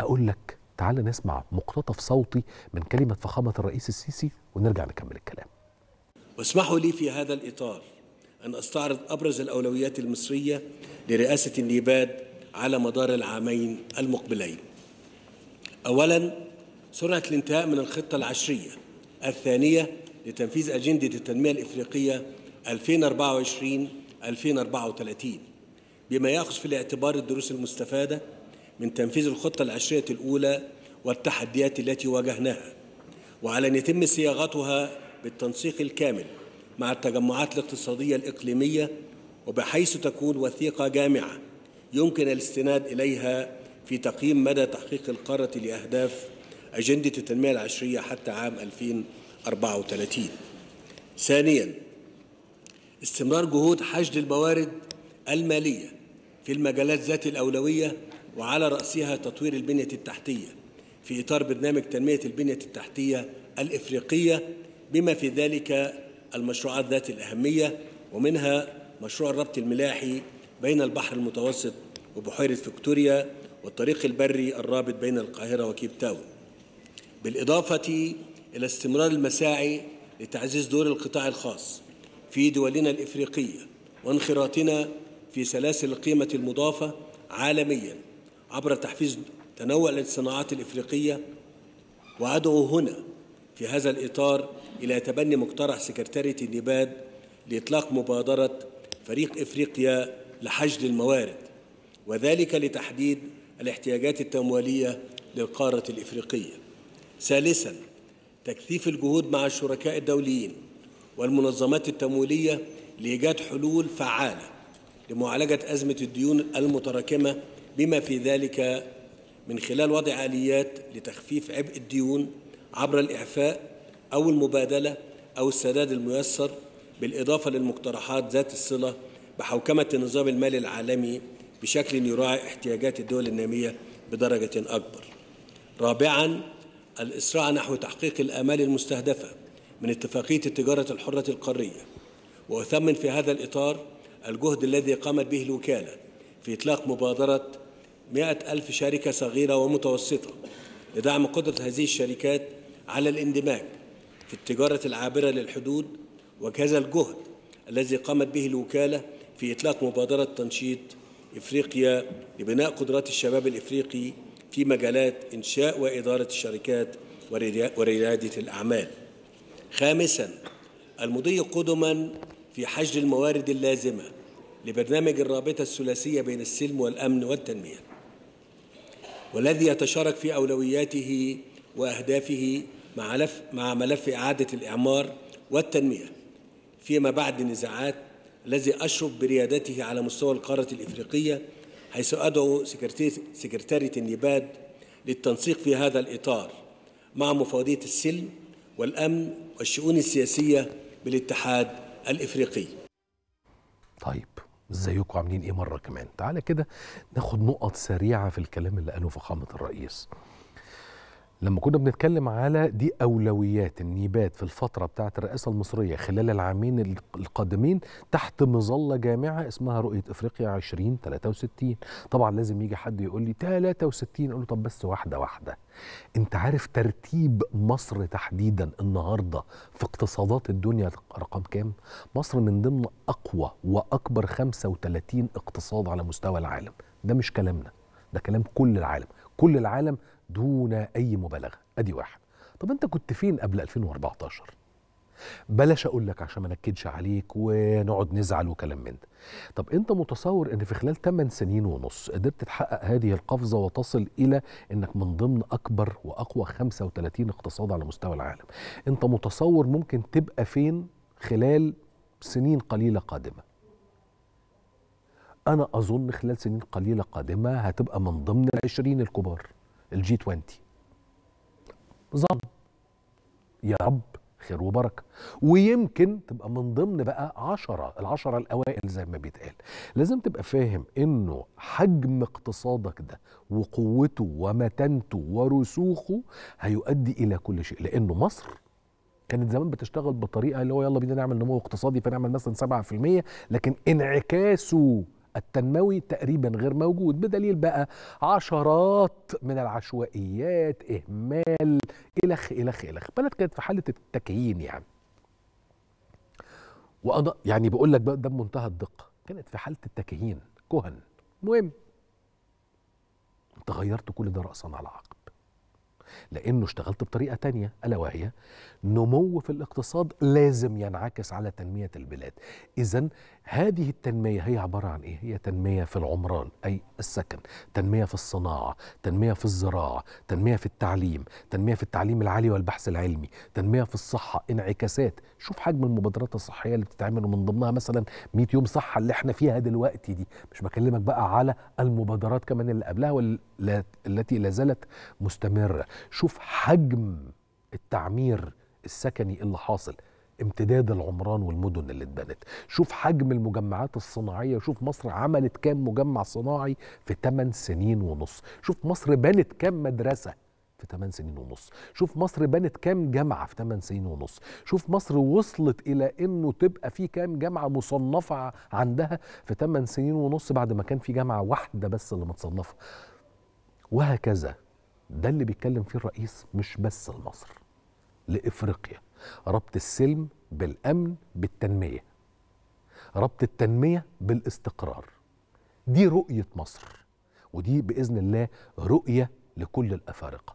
اقول لك تعال نسمع مقتطف صوتي من كلمه فخامه الرئيس السيسي ونرجع نكمل الكلام واسمحوا لي في هذا الاطار ان استعرض ابرز الاولويات المصريه لرئاسه النيباد على مدار العامين المقبلين اولا سرعه الانتهاء من الخطه العشريه الثانيه لتنفيذ اجنده التنميه الافريقيه 2024 2034 بما ياخذ في الاعتبار الدروس المستفاده من تنفيذ الخطة العشرية الأولى والتحديات التي واجهناها وعلى أن يتم صياغتها بالتنسيق الكامل مع التجمعات الاقتصادية الإقليمية وبحيث تكون وثيقة جامعة يمكن الاستناد إليها في تقييم مدى تحقيق القارة لأهداف أجندة التنمية العشرية حتى عام 2034 ثانياً استمرار جهود حشد الموارد المالية في المجالات ذات الأولوية وعلى رأسها تطوير البنية التحتية في إطار برنامج تنمية البنية التحتية الإفريقية بما في ذلك المشروعات ذات الأهمية ومنها مشروع الربط الملاحي بين البحر المتوسط وبحيرة فيكتوريا والطريق البري الرابط بين القاهرة وكيب تاون بالإضافة إلى استمرار المساعي لتعزيز دور القطاع الخاص في دولنا الإفريقية وانخراطنا في سلاسل القيمة المضافة عالمياً عبر تحفيز تنوع الصناعات الإفريقية وأدعو هنا في هذا الإطار إلى تبني مقترح سكرتارية النباد لإطلاق مبادرة فريق إفريقيا لحشد الموارد وذلك لتحديد الاحتياجات التمويلية للقارة الإفريقية ثالثا تكثيف الجهود مع الشركاء الدوليين والمنظمات التمويلية لإيجاد حلول فعالة لمعالجة أزمة الديون المتراكمة بما في ذلك من خلال وضع آليات لتخفيف عبء الديون عبر الإعفاء أو المبادلة أو السداد الميسر بالإضافة للمقترحات ذات الصلة بحوكمة النظام المالي العالمي بشكل يراعي احتياجات الدول النامية بدرجة أكبر رابعاً الإسراع نحو تحقيق الآمال المستهدفة من اتفاقية التجارة الحرة القارية وأثمن في هذا الإطار الجهد الذي قامت به الوكالة في إطلاق مبادرة 100 ألف شركة صغيرة ومتوسطة لدعم قدرة هذه الشركات على الاندماج في التجارة العابرة للحدود وكذا الجهد الذي قامت به الوكالة في إطلاق مبادرة تنشيط إفريقيا لبناء قدرات الشباب الإفريقي في مجالات إنشاء وإدارة الشركات وريادة الأعمال خامساً المضي قدماً في حشد الموارد اللازمه لبرنامج الرابطة الثلاثية بين السلم والأمن والتنمية والذي يتشارك في أولوياته وأهدافه مع ملف, مع ملف إعادة الإعمار والتنمية فيما بعد النزاعات الذي أشرف بريادته على مستوى القارة الإفريقية حيث أدعو سكرتارية النباد للتنسيق في هذا الإطار مع مفوضية السلم والأمن والشؤون السياسية بالاتحاد الإفريقي طيب ازيكم عاملين ايه مره كمان تعالى كده ناخد نقط سريعه في الكلام اللي قاله فخامه الرئيس لما كنا بنتكلم على دي اولويات النيابات في الفتره بتاعه الرئاسه المصريه خلال العامين القادمين تحت مظله جامعه اسمها رؤيه افريقيا 2063 طبعا لازم يجي حد يقول لي 63 اقول له طب بس واحده واحده انت عارف ترتيب مصر تحديدا النهارده في اقتصادات الدنيا رقم كام مصر من ضمن اقوى واكبر 35 اقتصاد على مستوى العالم ده مش كلامنا ده كلام كل العالم كل العالم دون اي مبالغه ادي واحد طب انت كنت فين قبل 2014 بلاش اقول لك عشان ما نكدش عليك ونقعد نزعل وكلام من ده طب انت متصور ان في خلال 8 سنين ونص قدرت تحقق هذه القفزه وتصل الى انك من ضمن اكبر واقوى 35 اقتصاد على مستوى العالم انت متصور ممكن تبقى فين خلال سنين قليله قادمه انا اظن خلال سنين قليله قادمه هتبقى من ضمن العشرين الكبار الجي 20 نظام يا رب خير وبركه ويمكن تبقى من ضمن بقى عشرة العشرة الأوائل زي ما بيتقال لازم تبقى فاهم إنه حجم اقتصادك ده وقوته ومتانته ورسوخه هيؤدي إلى كل شيء لأنه مصر كانت زمان بتشتغل بطريقه اللي هو يلا بينا نعمل نمو اقتصادي فنعمل مثلا 7% لكن انعكاسه التنموي تقريبا غير موجود بدليل بقى عشرات من العشوائيات إهمال إلخ إلخ إلخ بلد كانت في حالة التكيين يعني وأنا يعني بقول لك ده بمنتهى الدقة كانت في حالة التكيين كهن مهم أنت غيرت كل ده رأسا على عقب لأنه اشتغلت بطريقة تانية ألا وهي نمو في الاقتصاد لازم ينعكس على تنمية البلاد إذا هذه التنمية هي عبارة عن إيه؟ هي تنمية في العمران أي السكن تنمية في الصناعة تنمية في الزراعة تنمية في التعليم تنمية في التعليم العالي والبحث العلمي تنمية في الصحة انعكاسات شوف حجم المبادرات الصحية اللي بتتعمل ومن ضمنها مثلا 100 يوم صحة اللي احنا فيها دلوقتي دي مش بكلمك بقى على المبادرات كمان اللي قبلها والتي لا زالت مستمرة شوف حجم التعمير السكني اللي حاصل امتداد العمران والمدن اللي اتبنت شوف حجم المجمعات الصناعيه شوف مصر عملت كام مجمع صناعي في 8 سنين ونص شوف مصر بنت كام مدرسه في 8 سنين ونص شوف مصر بنت كام جامعه في 8 سنين ونص شوف مصر وصلت الى انه تبقى في كام جامعه مصنفه عندها في 8 سنين ونص بعد ما كان في جامعه واحده بس اللي متصنفه وهكذا ده اللي بيتكلم فيه الرئيس مش بس لمصر لافريقيا ربط السلم بالامن بالتنميه ربط التنميه بالاستقرار دي رؤيه مصر ودي باذن الله رؤيه لكل الافارقه